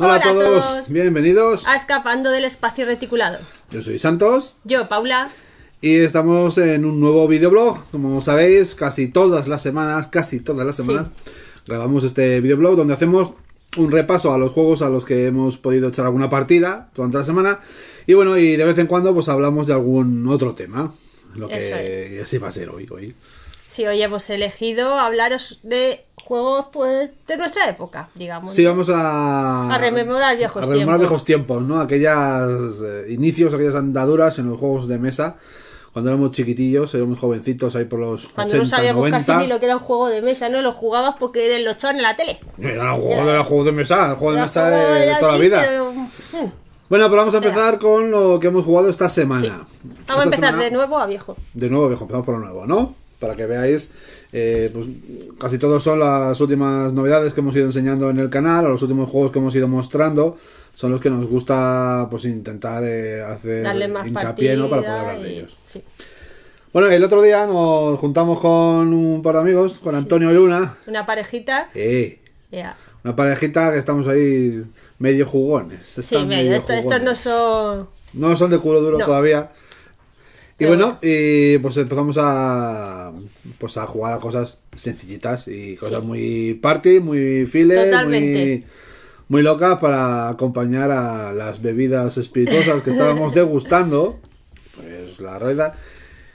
Hola, a, todos. bienvenidos a Escapando del Espacio Reticulado. Yo soy Santos. Yo, Paula. Y estamos en un nuevo videoblog, como sabéis, casi todas las semanas, casi todas las semanas, grabamos este videoblog donde hacemos un repaso a los juegos a los que hemos podido echar alguna partida durante la semana. Y bueno, y de vez en cuando pues hablamos de algún otro tema. Lo que así va a ser hoy. hoy. Si hoy pues hemos elegido hablaros de juegos pues, de nuestra época, digamos. Sí, vamos a... A rememorar viejos tiempos. A rememorar viejos tiempos, ¿no? Aquellos eh, inicios, aquellas andaduras en los juegos de mesa cuando éramos chiquitillos, éramos jovencitos ahí por los cuando no sabíamos casi ni lo que era un juego de mesa, ¿no? Lo jugabas porque eran los echaban en la tele. Era un juego, de mesa, el juego de mesa de, toda la vida. Mm, mm. Bueno, pero vamos a empezar con lo que hemos jugado esta semana. Vamos a empezar de nuevo a viejo. De nuevo a viejo, empezamos por lo nuevo, ¿no? para que veáis, eh, pues casi todos son las últimas novedades que hemos ido enseñando en el canal, o los últimos juegos que hemos ido mostrando, son los que nos gusta pues intentar eh, hacer hincapié para poder hablar de ellos. Bueno, el otro día nos juntamos con un par de amigos, con Antonio Luna. Una parejita. Eh. Una parejita que estamos ahí medio jugones. medio, no son... No son de culo duro todavía. Y bueno, y eh, pues empezamos a, pues a jugar a cosas sencillitas y cosas muy party, muy file, muy, muy locas para acompañar a las bebidas espirituosas que estábamos degustando. Pues la rueda.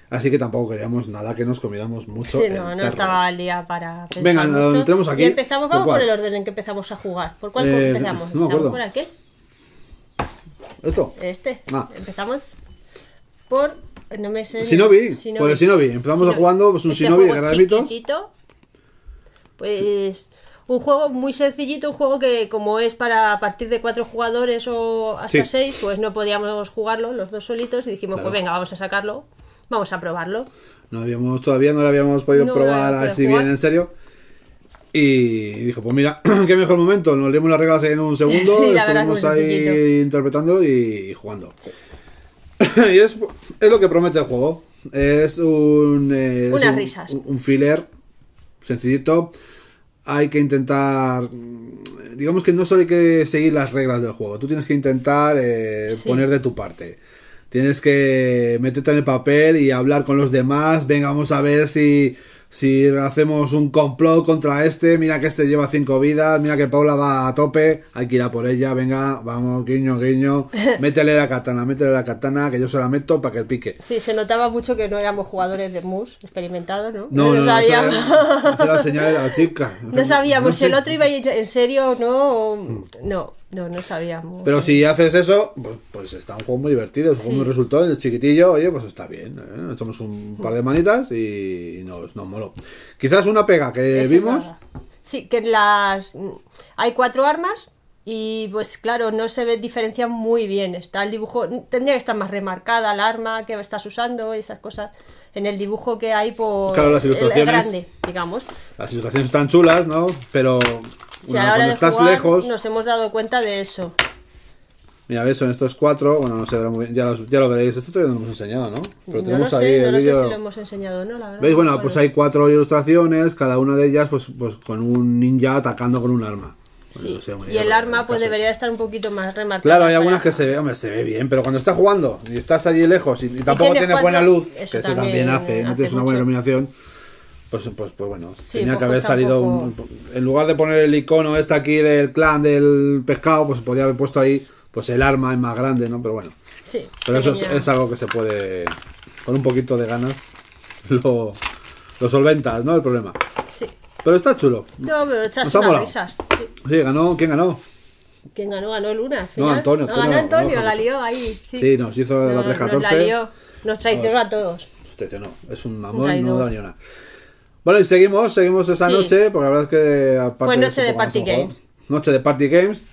Así que tampoco queríamos nada que nos comiéramos mucho. Sí, no, estaba el día para. Venga, lo tenemos aquí. empezamos, vamos ¿Por, el orden en que empezamos a jugar. ¿Por cuál eh, empezamos? me acuerdo. ¿Por aquel? ¿Esto? Este. Ah. Empezamos por no me sé. Sinobi, Pues Empezamos jugando pues, un este Pues un juego muy sencillito, un juego que como es para partir de cuatro jugadores o hasta seis, pues no podíamos jugarlo los dos solitos y dijimos, pues venga, vamos a sacarlo, vamos a probarlo. No habíamos, todavía no lo habíamos podido probar así bien en serio. Y dijo, pues mira, qué mejor momento, nos leemos las reglas en un segundo, estuvimos ahí interpretándolo y jugando. y es, es, lo que promete el juego. Es un. Eh, un, filler sencillito. Hay que intentar. Digamos que no solo hay que seguir las reglas del juego. Tú tienes que intentar eh, poner de tu parte. Tienes que meterte en el papel y hablar con los demás. Venga, vamos a ver si si hacemos un complot contra este, mira que este lleva cinco vidas, mira que Paula va a tope, hay que ir a por ella, venga, vamos, guiño, guiño, métele la katana, métele la katana, que yo se la meto para que el pique. Sí, se notaba mucho que no éramos jugadores de mus experimentados, ¿no? No, no, no sabíamos. No, sabíamos, si el otro iba en serio no, hmm. no. No, no sabíamos. Pero si haces eso, pues, pues está un juego muy divertido, es un juego muy resultado, el chiquitillo, oye, pues está bien. ¿eh? Echamos un par de manitas y nos, nos moló. Quizás una pega que vimos. Sí, que en las... Hay cuatro armas y pues claro, no se ve diferencia muy bien. Está el dibujo, tendría que estar más remarcada el arma que estás usando y esas cosas en el dibujo que hay por claro, las ilustraciones, grande, digamos. Las ilustraciones están chulas, ¿no? Pero cuando estás lejos... Nos hemos dado cuenta de eso. Mira, ver, son estos cuatro. Bueno, no se Ya, los, ya lo veréis. Esto todavía no lo hemos enseñado, ¿no? Pero tenemos lo sé, ahí no sé si lo hemos enseñado, ¿no? La verdad, ¿Veis? Bueno, bueno, pues hay cuatro ilustraciones, cada una de ellas pues, pues con un ninja atacando con un arma y el arma pues debería estar un poquito más rematado. Claro, hay algunas que se ve, hombre, se ve bien, pero cuando estás jugando y estás allí lejos y, tampoco tienes buena luz, que eso también hace, no tienes una buena iluminación, pues, pues, pues bueno, tenía pues que haber salido, en lugar de poner el icono este aquí del clan del pescado, pues podría haber puesto ahí pues el arma es más grande, ¿no? Pero bueno. Sí. Pero eso es, algo que se puede, con un poquito de ganas, lo, lo solventas, ¿no? El problema. Sí. Pero está chulo. No, pero está Nos risas. Sí. ganó. ¿Quién ganó? ¿Quién ganó? Ganó Luna. al No, Antonio. ganó Antonio, la lió ahí. Sí, Sí, nos hizo la nos la lió. Nos traicionó a todos. Nos traicionó. es un amor mamón, no da ni una. Bueno, y seguimos, seguimos esa noche, porque la verdad es que aparte noche de Party Games. Noche de Party Games.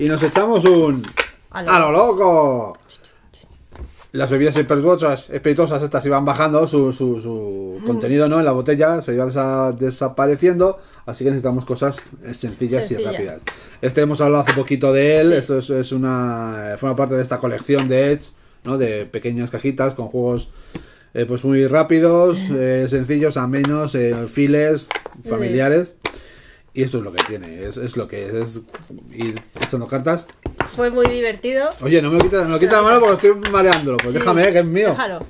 Y nos echamos un. ¡A lo loco! las bebidas espirituosas, espirituosas estas iban bajando su, su, mm. contenido no en la botella, se iban desapareciendo, así que necesitamos cosas sencillas y rápidas. Este hemos hablado hace poquito de él, eso es, es, una forma parte de esta colección de Edge, ¿no? de pequeñas cajitas con juegos eh, pues muy rápidos, eh, sencillos, amenos, eh, files, familiares. Y esto es lo que tiene, es, es lo que es, es ir echando cartas. Fue muy divertido. Oye, no me lo quita me lo la mano porque estoy mareándolo. Pues déjame, que es mío. Déjalo.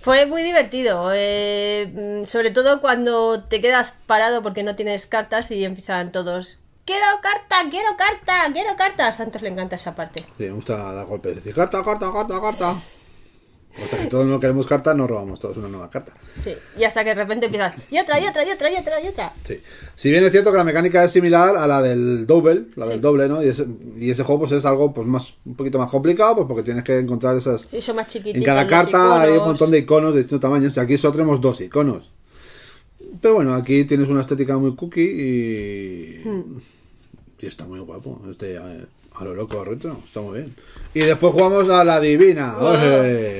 Fue muy divertido, eh, sobre todo cuando te quedas parado porque no tienes cartas y empiezan todos. Quiero carta, quiero carta, quiero carta. A Santos le encanta esa parte. Sí, me gusta dar golpes, decir carta, carta, carta, carta. Hasta que todos no queremos carta, nos robamos todos una nueva carta. Sí, y hasta que de repente empiezas, y otra, y otra, y otra, y otra, y otra. Sí. Si bien es cierto que la mecánica es similar a la del double, la del doble, ¿no? Y ese, juego pues es algo pues más un poquito más complicado, pues porque tienes que encontrar esas... Sí, son más chiquititas. En cada carta hay un montón de iconos de distintos tamaños. y aquí solo tenemos dos iconos. Pero bueno, aquí tienes una estética muy cookie y... Hmm. Y está muy guapo. Este, eh, a lo loco, retro está muy bien. Y después jugamos a la divina.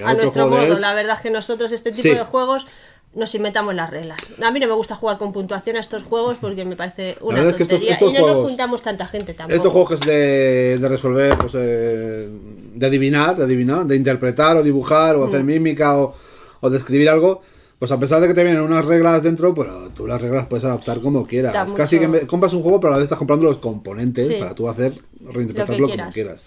a nuestro modo, la verdad es que nosotros este tipo de juegos nos inventamos las reglas. A mí no me gusta jugar con puntuación a estos juegos porque me parece una tontería. que estos, estos y no juntamos tanta gente tampoco. Estos juegos de, de resolver, pues, eh, de adivinar, de adivinar, de interpretar o dibujar o hacer mm. mímica o, o describir algo, pues a pesar de que te vienen unas reglas dentro, pero tú las reglas puedes adaptar como quieras. Casi que compras un juego, pero a la vez estás comprando los componentes para tú hacer reinterpretarlo como quieras.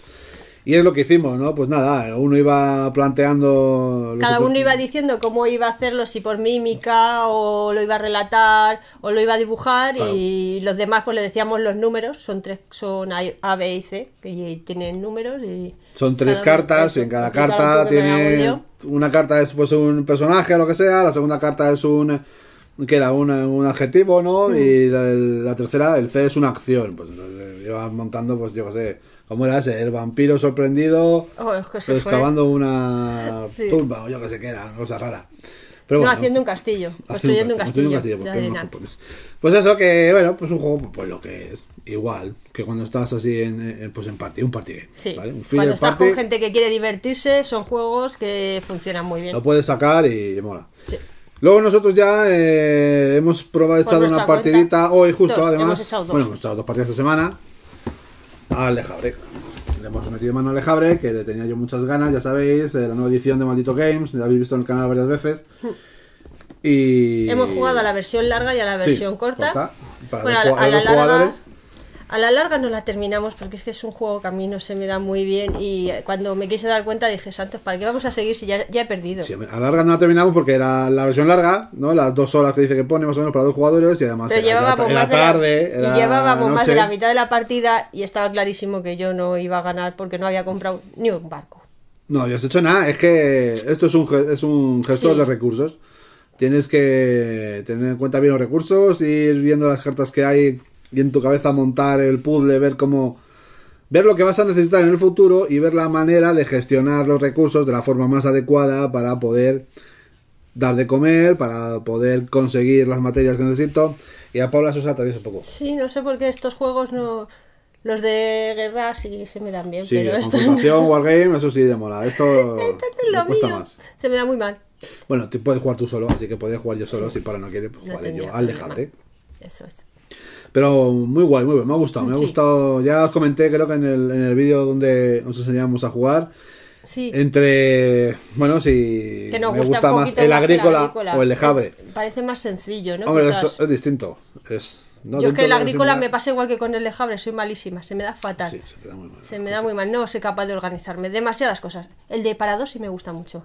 Y es lo que hicimos, ¿no? Pues nada, uno iba planteando... Cada uno iba diciendo cómo iba a hacerlo, si por mímica o lo iba a relatar o lo iba a dibujar y los demás pues le decíamos los números, son tres, son A, B y C, que tienen números y... Son tres cartas y en cada carta tiene... Una carta es pues un personaje o lo que sea, la segunda carta es un que era un adjetivo, ¿no? Mm. Y la, tercera, el C es una acción. Pues entonces llevas montando, pues yo qué sé, ¿cómo era ese? El vampiro sorprendido oh, excavando una tumba o yo qué sé qué era, cosa rara. no, haciendo un castillo, construyendo un castillo. pues, eso que, bueno, pues un juego, pues lo que es, igual que cuando estás así en, pues en partido, un partido. Un cuando estás con gente que quiere divertirse, son juegos que funcionan muy bien. Lo puedes sacar y mola. Sí. Luego nosotros ya eh, hemos probado, echado una partidita hoy justo, además. Hemos bueno, hemos echado dos partidas esta semana al Alejabre, Le hemos metido mano a Alejabre, que le tenía yo muchas ganas, ya sabéis, de la nueva edición de Maldito Games, ya habéis visto en el canal varias veces. Y... Hemos jugado a la versión larga y a la versión corta. Para los jugadores a la larga no la terminamos porque es que es un juego que a mí no se me da muy bien y eh, cuando me quise dar cuenta dije, Santos, ¿para qué vamos a seguir si ya, he perdido? Sí, a la larga no la terminamos porque era la versión larga, ¿no? Las dos horas que dice que pone más o menos para dos jugadores y además Pero tarde, llevábamos más de la mitad de la partida y estaba clarísimo que yo no iba a ganar porque no había comprado ni un barco. No, yo has hecho nada, es que esto es un, es un gestor de recursos. Tienes que tener en cuenta bien los recursos, ir viendo las cartas que hay y en tu cabeza montar el puzzle, ver cómo ver lo que vas a necesitar en el futuro y ver la manera de gestionar los recursos de la forma más adecuada para poder dar de comer, para poder conseguir las materias que necesito. Y a Paula Sosa también un poco. Sí, no sé por qué estos juegos no... Los de guerra sí se me dan bien, pero esto... Wargame, eso sí demora. Esto me cuesta más. Se me da muy mal. Bueno, te puedes jugar tú solo, así que podría jugar yo solo. Si para no quiere, pues yo. Al dejarle. Eso es. Pero muy guay, muy bien, me ha gustado, me ha gustado. Ya os comenté, creo que en el, en el vídeo donde nos enseñamos a jugar. Entre, bueno, si me gusta, más el agrícola, o el lejabre. parece más sencillo, ¿no? Hombre, es, distinto. Es, Yo es que el agrícola me pasa igual que con el lejabre, soy malísima, se me da fatal. Sí, se, me da muy mal, no soy capaz de organizarme. Demasiadas cosas. El de parado sí me gusta mucho.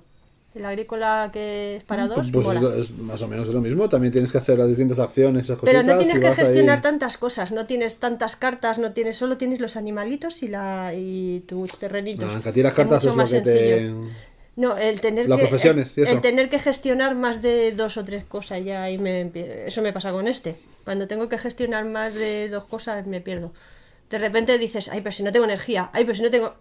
El agrícola que es para mm, dos. Pues Es, más o menos lo mismo. También tienes que hacer las distintas acciones. Pero no tienes que gestionar tantas cosas. No tienes tantas cartas. No tienes, solo tienes los animalitos y la y tus terrenitos. Ah, que tiras cartas es, lo que te. No, el tener, Las que, el, el, tener que gestionar más de dos o tres cosas ya y me, eso me pasa con este. Cuando tengo que gestionar más de dos cosas me pierdo. De repente dices, ay, pero si no tengo energía, ay, pero si no tengo...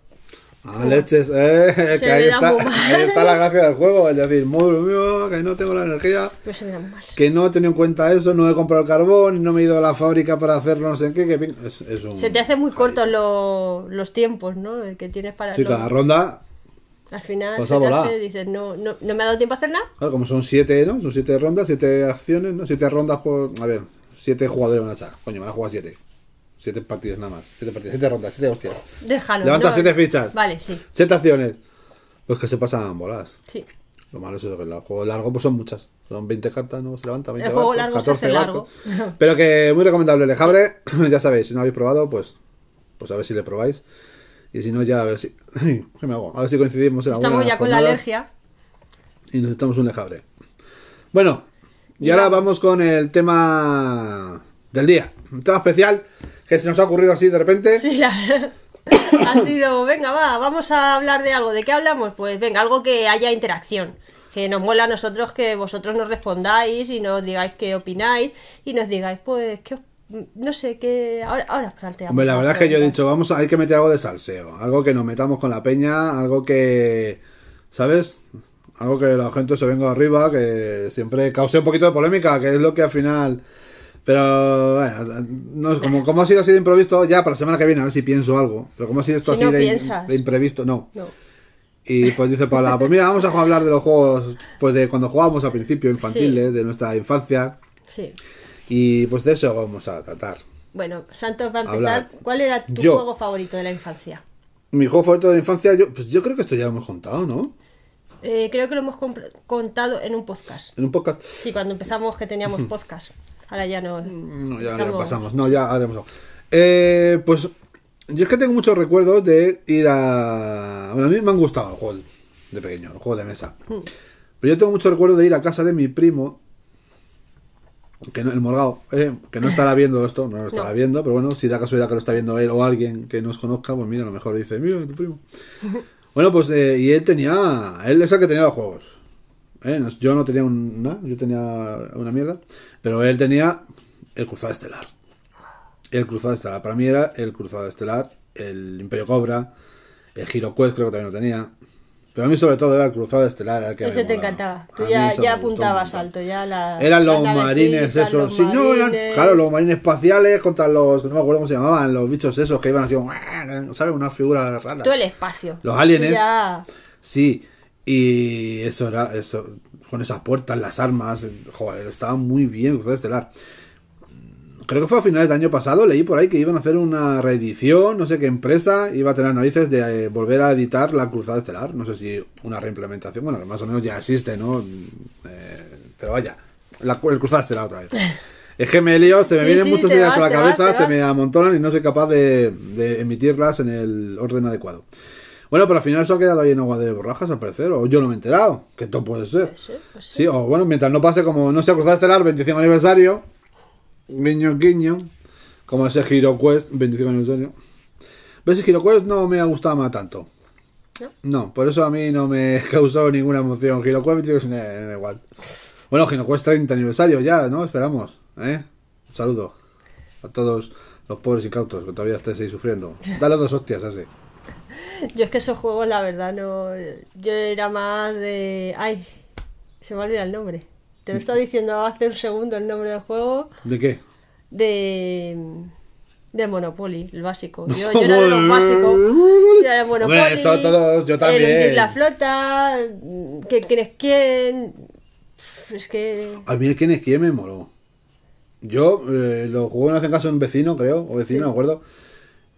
Ah, leches, eh, que ahí está, la gracia del juego, es decir, madre mío, que no tengo la energía, pues mal. que no he tenido en cuenta eso, no he comprado el carbón, no me he ido a la fábrica para hacerlo, no sé qué, que es, es Se te hace muy cortos los tiempos, ¿no? Eh, que tienes para... Sí, cada ronda... Al final pues dices, no, no, me ha dado tiempo a hacer nada. Claro, como son siete, ¿no? Son siete rondas, siete acciones, ¿no? Siete rondas por... A ver, siete jugadores van a echar, coño, van a jugar siete. 7 partidas nada más. 7 partidas 7 rondas, 7 hostias. Déjalo. Levanta 7 siete fichas. Vale, sí. Siete acciones. pues que se pasan bolas. Sí. Lo malo es eso, que el juego largo pues son muchas. Son 20 cartas, no se levanta, 20 El juego largo 14 se hace largo. Pero que muy recomendable el lejabre ya sabéis, si no habéis probado, pues, pues a ver si le probáis. Y si no, ya a ver si... ¿Qué me hago? A ver si coincidimos en Estamos ya con la alergia. Y nos estamos un lejabre Bueno, y, ahora vamos con el tema del día. Un tema especial que se nos ha ocurrido así de repente. Sí, la verdad. ha sido, venga, va, vamos a hablar de algo. ¿De qué hablamos? Pues venga, algo que haya interacción. Que nos mola a nosotros que vosotros nos respondáis y nos digáis qué opináis y nos digáis, pues, que... no sé qué. Ahora, ahora planteamos. la verdad es que yo he dicho, vamos, a... hay que meter algo de salseo. Algo que nos metamos con la peña, algo que. ¿Sabes? Algo que la gente se venga arriba, que siempre cause un poquito de polémica, que es lo que al final pero bueno, no como, como ha sido así de improviso, ya para la semana que viene a ver si pienso algo. Pero como ha sido esto así de, imprevisto, no. Y pues dice Paula, pues mira, vamos a hablar de los juegos, pues de cuando jugábamos al principio, infantiles, de nuestra infancia. Sí. Y pues de eso vamos a tratar. Bueno, Santos va a empezar. ¿Cuál era tu juego favorito de la infancia? Mi juego favorito de la infancia, yo, pues yo creo que esto ya lo hemos contado, ¿no? Eh, creo que lo hemos contado en un podcast. ¿En un podcast? Sí, cuando empezamos que teníamos podcast. Ahora ya no. Mm, ya, pasamos. No, ya haremos. Eh, pues yo es que tengo muchos recuerdos de ir a. Bueno, a mí me han gustado el juego de pequeño, los juegos de mesa. Mm. Pero yo tengo muchos recuerdos de ir a casa de mi primo. Que no, el Morgado, eh, que no estará viendo esto, no lo estará viendo, pero bueno, si da casualidad que lo está viendo él o alguien que nos conozca, pues mira, a lo mejor dice, mira, tu primo. bueno, pues eh, y él tenía, él es el que tenía los juegos. ¿eh? Yo no tenía una, yo tenía una mierda, pero él tenía el Cruzado Estelar. El Cruzado Estelar, para mí era el Cruzado Estelar, el Imperio Cobra, el Giro creo que también lo tenía. Pero a mí sobre todo era el cruzado estelar. Ese te encantaba. Tú ya, ya apuntabas alto. Ya eran los marines esos. sí, no, claro, los marines espaciales contra los... No me acuerdo cómo se llamaban. Los bichos esos que iban así... ¿Sabes? Una figura rara. Todo el espacio. Los aliens. Sí. Y eso era, eso, con esas puertas, las armas, joder, estaba muy bien Cruzada Estelar. Creo que fue a finales del año pasado, leí por ahí que iban a hacer una reedición, no sé qué empresa iba a tener narices de eh, volver a editar la Cruzada Estelar, no sé si una reimplementación, bueno, más o menos ya existe, ¿no? Mm, eh, pero vaya, la, el Cruzada Estelar otra vez. Es que me lío, se me vienen muchas ideas a la cabeza, se me amontonan y no soy capaz de, emitirlas en el orden adecuado. Bueno, pero al final eso ha quedado ahí en agua de borrajas al parecer, o yo no me he enterado, que todo puede ser. sí. sí, o bueno, mientras no pase como no se ha cruzado estelar 25 aniversario, guiño guiño, como ese Giroquest, Quest 25 aniversario. ¿Ves? Ese Hero no me ha gustado más tanto. ¿No? no, por eso a mí no me causó ninguna emoción. Hero Quest igual. Bueno, Giroquest 30 aniversario ya, ¿no? Esperamos, ¿eh? saludo a todos los pobres y cautos que todavía estéis ahí sufriendo. Dale dos hostias así. Yo es que esos juegos, la verdad, no. Yo era más de. Ay, se me olvida el nombre. Te lo estaba diciendo hace un segundo el nombre del juego. ¿De qué? De. De Monopoly, el básico. Yo, era de los básicos. Monopoly. la flota, que crees quién. Es que. A mí el quién es quién me moló. Yo eh, los juegos jugué no hacen caso de un vecino, creo, o vecino, de me acuerdo.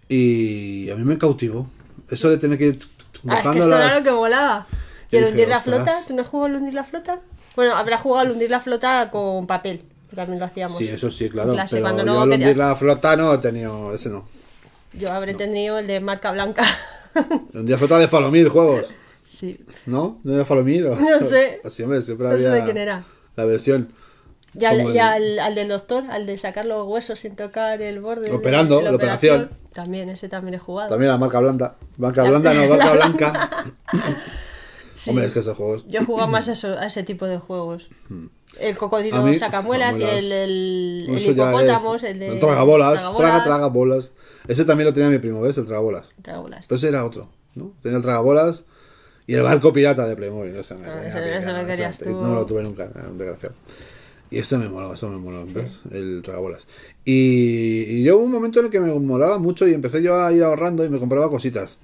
Y a mí me cautivó. Eso de tener que ir bajando ah, es que era lo que volaba. ¿Y el hundir la flota? ¿Tú no jugado al hundir la flota? Bueno, habrá jugado al hundir la flota con papel. También lo hacíamos. Sí, eso sí, claro. Clase, pero yo al hundir la flota no he tenido... Ese no. Yo habré tenido el de marca blanca. El hundir la flota de Falomir, juegos. Sí. ¿No? ¿No era Falomir? No sé. Así, hombre, siempre había... de quién era? La versión... Ya al, al, del doctor, al de sacar los huesos sin tocar el borde. Operando, la, operación. También, ese también he jugado. También la marca blanda. Marca blanda, no, marca blanca. Hombre, es que esos juegos. Yo jugaba más a, a ese tipo de juegos. El cocodrilo saca sacamuelas, y el, el, hipopótamo, el tragabolas, traga, tragabolas. Ese también lo tenía mi primo, ¿ves? El tragabolas. Tragabolas. Pero ese era otro, ¿no? Tenía el tragabolas y el barco pirata de Playmobil. no, lo No lo tuve nunca, era un desgraciado. Y eso me moló, eso me moló, El tragabolas. Y, yo hubo un momento en el que me molaba mucho y empecé yo a ir ahorrando y me compraba cositas.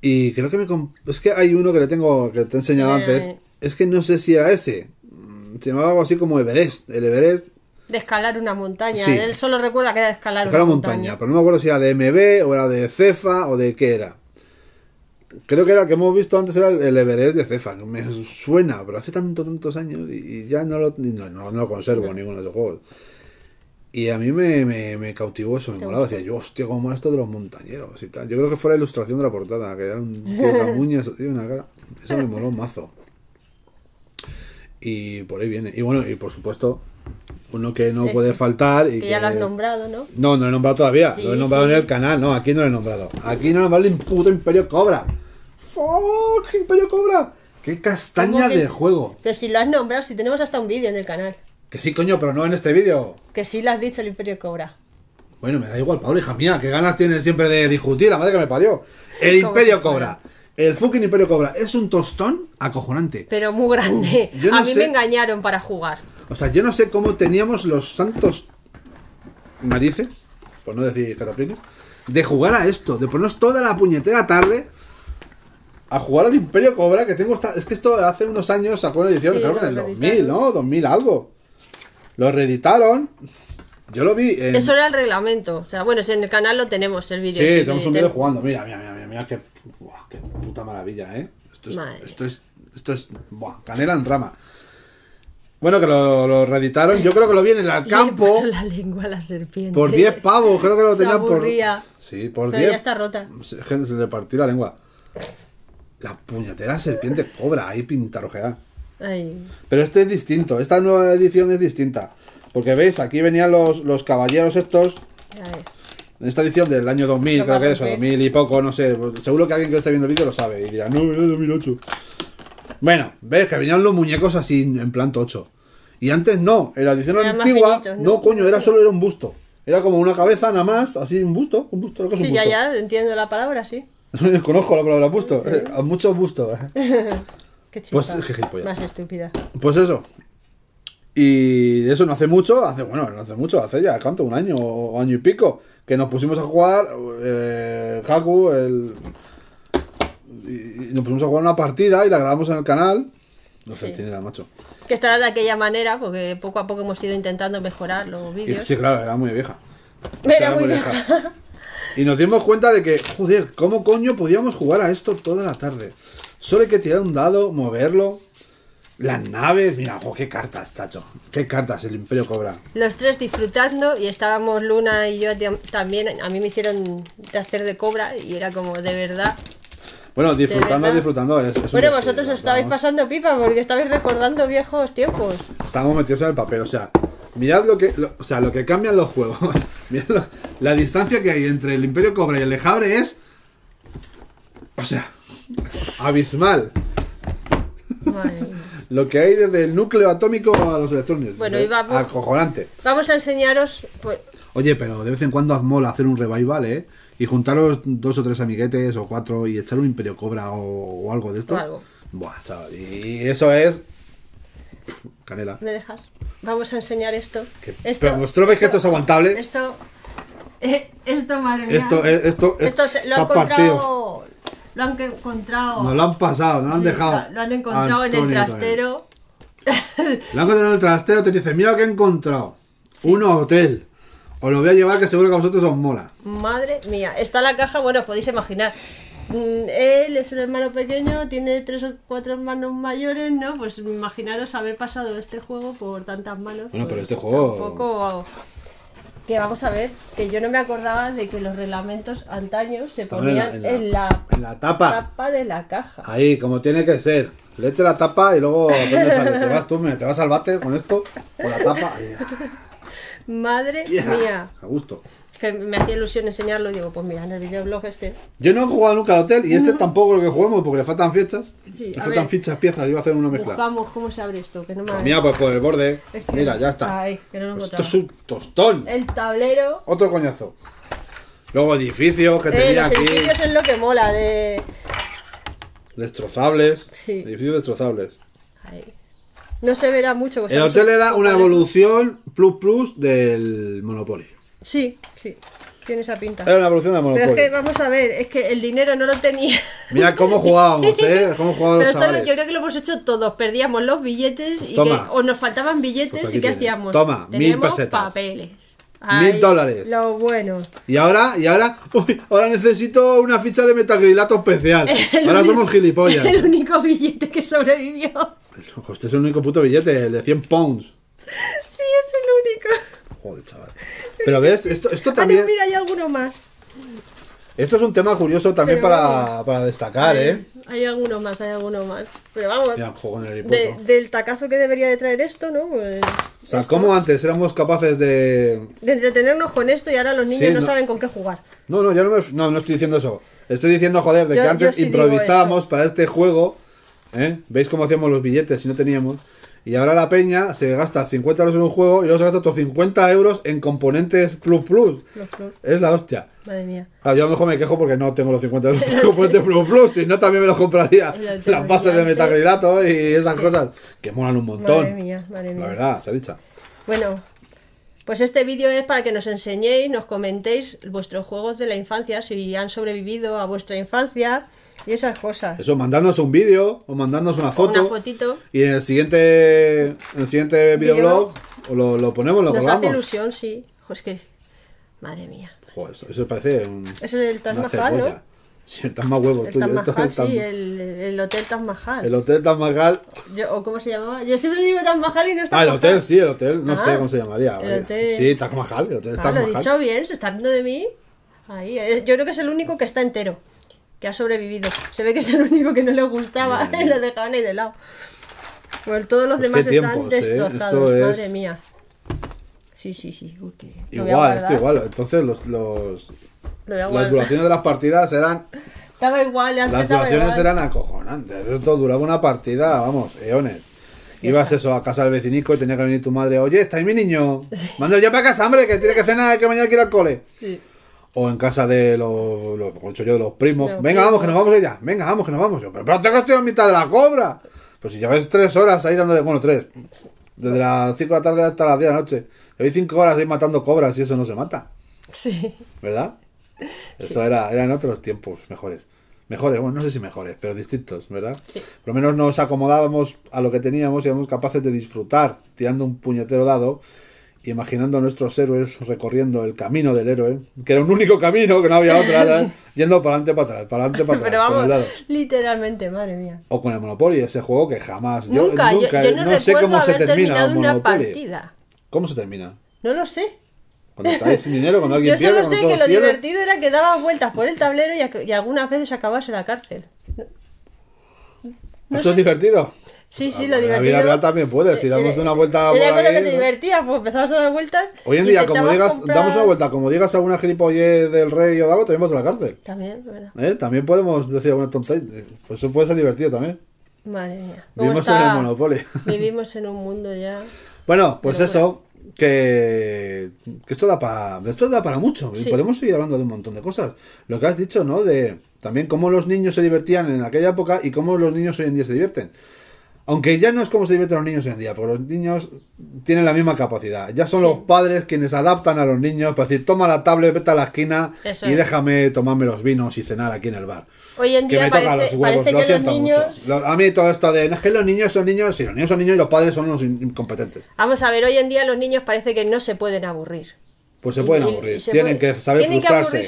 Y creo que me... Es que hay uno que le tengo, que te he enseñado eh. antes. Es que no sé si era ese. Mm, se llamaba algo así como Everest. El Everest... De escalar una montaña. Él solo recuerda que era de escalar, una montaña. montaña. Pero no me acuerdo si era de MB o era de Cefa o de qué era creo que era el que hemos visto antes, era el Everest de Cefa. Me suena, pero hace tanto, tantos años y, ya no lo, no, no, conservo en ninguno de esos juegos. Y a mí me, me, cautivó eso, me molaba. Decía yo, hostia, como más esto de los montañeros y tal. Yo creo que fue la ilustración de la portada, que era un tío una cara. Eso me moló un mazo y por ahí viene. Y bueno, y por supuesto, uno que no puede faltar. Y que, ya lo has nombrado, ¿no? No, no lo he nombrado todavía. lo he nombrado en el canal, no, aquí no lo he nombrado. Aquí no lo he nombrado el puto Imperio Cobra. ¡Fuck! ¡Imperio Cobra! ¡Qué castaña de juego! Pero si lo has nombrado, si tenemos hasta un vídeo en el canal. Que sí, coño, pero no en este vídeo. Que sí lo has dicho el Imperio Cobra. Bueno, me da igual, Pablo, hija mía, qué ganas tienes siempre de discutir, la madre que me parió. El Imperio Cobra. El fucking Imperio Cobra es un tostón acojonante. Pero muy grande. a mí me engañaron para jugar. O sea, yo no sé cómo teníamos los santos narices, por no decir cataplines, de jugar a esto, de ponernos toda la puñetera tarde a jugar al Imperio Cobra, que tengo esta... Es que esto hace unos años sacó una edición, creo que en el 2000, ¿no? 2000 algo. Lo reeditaron. Yo lo vi. En... Eso era el reglamento. O sea, bueno, en el canal lo tenemos, el vídeo. Sí, tenemos un vídeo jugando. Mira, mira, mira. Mira qué, puta maravilla, ¿eh? Esto es, esto es, esto es buah, canela en rama. Bueno, que lo, reeditaron. Yo creo que lo vienen al campo. Por 10 pavos, creo que lo tenían por. Sí, por 10. ya está rota. Gente, se le partió la lengua. La puñetera serpiente cobra, ahí pintarojea. Pero este es distinto, esta nueva edición es distinta. Porque veis, aquí venían los, los caballeros estos. A ver. En esta edición del año 2000, creo que es, o 2000 y poco, no sé. Pues, seguro que alguien que esté viendo el vídeo lo sabe y dirá, no, era 2008. Bueno, ves que venían los muñecos así en plan tocho. Y antes no, en la edición antigua, ¿no? coño, era solo un busto. Era como una cabeza nada más, así un busto, un busto, sí, busto. Sí, ya, ya, entiendo la palabra, sí. Conozco la palabra busto, Mucho eh, busto. muchos bustos. Eh. Qué pues, chica. Más estúpida. Pues eso, y eso no hace mucho, hace, bueno, no hace mucho, hace ya, tanto Un año o año y pico, que nos pusimos a jugar, eh, Haku, el... Y, nos pusimos a jugar una partida y la grabamos en el canal. No tiene la macho. Que estará de aquella manera, porque poco a poco hemos ido intentando mejorar los vídeos. sí, claro, era muy vieja. Era, muy vieja. Y nos dimos cuenta de que, joder, ¿cómo coño podíamos jugar a esto toda la tarde? Solo hay que tirar un dado, moverlo, las naves, mira, qué cartas, chacho. Qué cartas el Imperio Cobra. Los tres disfrutando y estábamos Luna y yo también. A mí me hicieron hacer de cobra y era como de verdad. Bueno, disfrutando, disfrutando. bueno, vosotros os estabais pasando pipa porque estabais recordando viejos tiempos. Estábamos metidos en el papel, o sea, mirad lo que, o sea, lo que cambian los juegos. mirad la distancia que hay entre el Imperio Cobra y el Lejabre es. O sea, abismal lo que hay desde el núcleo atómico a los electrones. Bueno, y vamos. Vamos a enseñaros. Pues- Oye, pero de vez en cuando haz mola hacer un revival, ¿eh? Y juntaros dos o tres amiguetes o cuatro y echar un Imperio Cobra o, algo de esto. algo. Buah, chaval. Y eso es. canela. ¿Me dejas? Vamos a enseñar esto. pero vosotros que esto es aguantable. Esto. Eh, esto, madre mía. Esto, esto, esto, lo ha encontrado lo han encontrado. no lo han pasado, no lo han dejado. Lo, han encontrado en el trastero. lo han encontrado en el trastero, te dice, mira lo que he encontrado. Un hotel. Os lo voy a llevar que seguro que a vosotros os mola. Madre mía, está la caja, bueno, podéis imaginar. Mm, él es el hermano pequeño, tiene tres o cuatro hermanos mayores, ¿no? Pues imaginaros haber pasado este juego por tantas manos. Bueno, pero pues este juego. poco que vamos a ver, que yo no me acordaba de que los reglamentos antaño se ponían en la, en la, tapa. de la caja. Ahí, como tiene que ser. lete la tapa y luego te vas tú, te vas al bate con esto, con la tapa. Madre mía. A gusto que me hacía ilusión enseñarlo y digo, pues mira, en el videoblog este. Yo no he jugado nunca al hotel y este tampoco tampoco lo que juguemos porque le faltan fichas. le faltan fichas, piezas, iba a hacer una mezcla. Vamos, ¿cómo se abre esto? Que no me pues Mira, pues por el borde. Mira, ya está. Pues esto es un tostón. El tablero. Otro coñazo. Luego edificios que eh, tenía aquí. edificios es lo que mola, de. Destrozables. Sí. Edificios destrozables. No se verá mucho. El hotel era una evolución plus plus del Monopoly. Sí, sí. Tiene esa pinta. Era una evolución de Pero es que vamos a ver, es que el dinero no lo tenía. Mira cómo jugábamos, ¿eh? Cómo jugábamos yo creo que lo hemos hecho todos. Perdíamos los billetes pues y que, o nos faltaban billetes pues y qué hacíamos. Toma, Tenemos mil pesetas. papeles. mil dólares. Lo bueno. Y ahora, y ahora, uy, ahora necesito una ficha de metagrilato especial. ahora somos gilipollas. El único billete que sobrevivió. Pues, este es el único puto billete, el de 100 pounds. Sí, es el único de chaval. Pero ves, esto, esto ah, también. Ah, mira, hay alguno más. Esto es un tema curioso también para, destacar, ¿eh? Hay alguno más, hay alguno más. Pero vamos, del tacazo que debería de traer esto, ¿no? Pues o sea, como antes éramos capaces de... De entretenernos con esto y ahora los niños no, saben con qué jugar. No, no, ya no, no, estoy diciendo eso. Estoy diciendo, joder, de que antes improvisábamos para este juego, ¿eh? ¿Veis cómo hacíamos los billetes si no teníamos? Y ahora la peña se gasta 50 euros en un juego y luego se gasta otros 50 euros en componentes Plus Plus. Es la hostia. Madre mía. yo a lo mejor me quejo porque no tengo los 50 euros en componentes Plus Plus, si no también me los compraría las bases de metacrilato y esas cosas que molan un montón. Madre mía, madre mía. La verdad, se ha dicho. Bueno, pues este vídeo es para que nos enseñéis, nos comentéis vuestros juegos de la infancia, si han sobrevivido a vuestra infancia y esas cosas. Eso, mandándonos un vídeo o mandándonos una foto. Una fotito. Y en el siguiente, en el siguiente videoblog lo, lo ponemos, lo Nos hace ilusión, sí. es que, madre mía. eso, parece un, Es el Taj Mahal, ¿no? Sí, el Taj Mahal El sí, el, el Hotel Taj Mahal. El Hotel Taj Yo, ¿O cómo se llamaba? Yo siempre digo Taj Mahal y no está Ah, el hotel, sí, el hotel. No sé ah, cómo se llamaría. El hotel. Sí, Taj Mahal, el hotel ah, lo he dicho bien, se está riendo de mí. Ahí, eh, yo creo que es el único que está entero que ha sobrevivido. Se ve que es el único que no le gustaba, y lo dejaban ahí de lado. Bueno, todos los pues demás están ¿eh? destrozados, madre mía. Sí, sí, sí. Igual, esto igual. Entonces los, los... las duraciones de las partidas eran... Estaba igual, Las duraciones eran acojonantes. Esto duraba una partida, vamos, eones. Ibas eso a casa del vecinico y tenía que venir tu madre, oye, está ahí mi niño. Sí. ya para casa, hombre, que tiene que cenar, que mañana que ir al cole. Sí o en casa de los, los yo, de los primos. venga, vamos, que nos vamos allá. Venga, vamos, que nos vamos. Yo, pero, pero tengo que estoy en mitad de la cobra. Pues si llevas tres horas ahí dándole, bueno, tres. Desde las 5 de la tarde hasta las 10 de la noche. Lleváis cinco horas ahí matando cobras y eso no se mata. Sí. ¿Verdad? Eso era, eran otros tiempos mejores. Mejores, bueno, no sé si mejores, pero distintos, ¿verdad? Por lo menos nos acomodábamos a lo que teníamos y éramos capaces de disfrutar tirando un puñetero dado imaginando a nuestros héroes recorriendo el camino del héroe, que era un único camino, que no había otra, yendo para adelante, para atrás, para adelante, para atrás. literalmente, madre mía. O con el Monopoly, ese juego que jamás. Nunca, yo, eh, no, sé cómo se termina el Partida. ¿Cómo se termina? No lo sé. Cuando estáis sin dinero, cuando alguien yo pierde. Yo solo sé que lo divertido era que dabas vueltas por el tablero y, algunas veces acabas en la cárcel. ¿Eso es divertido? Sí, pues, sí, ah, lo divertido. La vida real también puede. Si eh, damos eh, una vuelta. Yo que te divertías, pues a dar Hoy en día, como digas, damos una vuelta, como digas alguna gilipollez del rey o algo, también vas a la cárcel. También, verdad. ¿Eh? También podemos decir alguna tontería. Pues eso puede ser divertido también. Madre Vivimos en el Monopoly. Vivimos en un mundo ya. Bueno, pues eso. Que, esto da para esto da para mucho y podemos seguir hablando de un montón de cosas lo que has dicho no de también cómo los niños se divertían en aquella época y cómo los niños hoy en día se divierten aunque ya no es como se divierten los niños hoy en día, porque los niños tienen la misma capacidad. Ya son los padres quienes adaptan a los niños para decir, toma la tablet, vete a la esquina y déjame tomarme los vinos y cenar aquí en el bar. Hoy en que me toca los huevos, lo siento mucho. a mí todo esto de, no, es que los niños son niños, sí, los niños son niños y los padres son unos incompetentes. Vamos a ver, hoy en día los niños parece que no se pueden aburrir. Pues se pueden aburrir, tienen que saber frustrarse,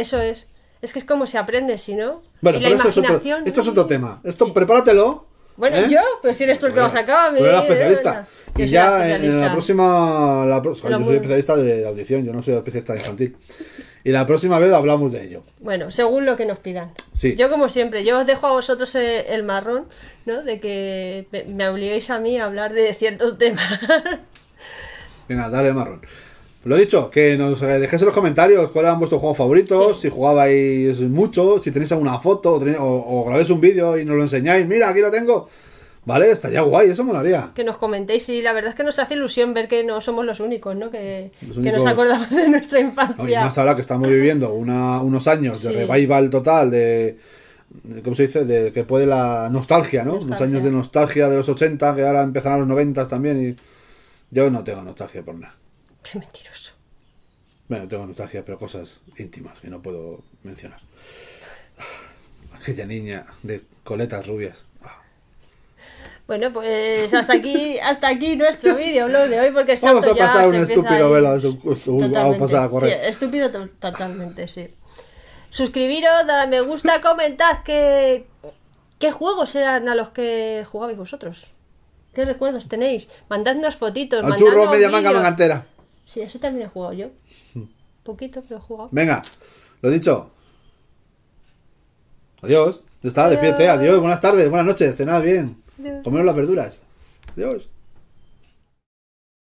Eso es. Es que es como se aprende, si no. Bueno, pero esto es, otro, esto es otro tema. Esto, prepáratelo bueno, ¿Eh? yo, Pues si eres tú el que lo sacaba, me era especialista. Y ya en la próxima. La Yo soy especialista de audición, yo no soy especialista infantil. Y la próxima vez hablamos de ello. Bueno, según lo que nos pidan. Yo, como siempre, yo os dejo a vosotros e-, el marrón, ¿no? De que me obliguéis a mí a hablar de ciertos temas. Venga, dale marrón. Lo he dicho, que nos eh, dejéis en los comentarios cuál eran vuestros juegos favoritos, si jugabais mucho, si tenéis alguna foto o, tenéis, o, un vídeo y nos lo enseñáis. Mira, aquí lo tengo. ¿Vale? Estaría guay, eso molaría. Que nos comentéis y la verdad es que nos hace ilusión ver que no somos los únicos, ¿no? Que, nos acordamos de nuestra infancia. más ahora que estamos viviendo unos años de revival total, de... ¿Cómo se dice? De que puede la nostalgia, ¿no? Unos años de nostalgia de los 80, que ahora empezaron a los 90 también y... Yo no tengo nostalgia por nada. Qué mentiroso. Bueno, tengo nostalgia, pero cosas íntimas que no puedo mencionar. Aquella niña de coletas rubias. Bueno, pues hasta aquí, hasta aquí nuestro vídeo de hoy, porque Vamos a pasar un estúpido vela, a estúpido totalmente, sí. Suscribiros, me gusta, comentad que, qué juegos eran a los que jugabais vosotros. ¿Qué recuerdos tenéis? Mandadnos fotitos, mandadnos churro media manga Sí, eso también he jugado yo. Hmm. Poquito, pero he jugado. Venga, lo dicho. Adiós. Ya está, despierte. Adiós, buenas tardes, buenas noches. Cenad bien. Comeros las verduras. Adiós.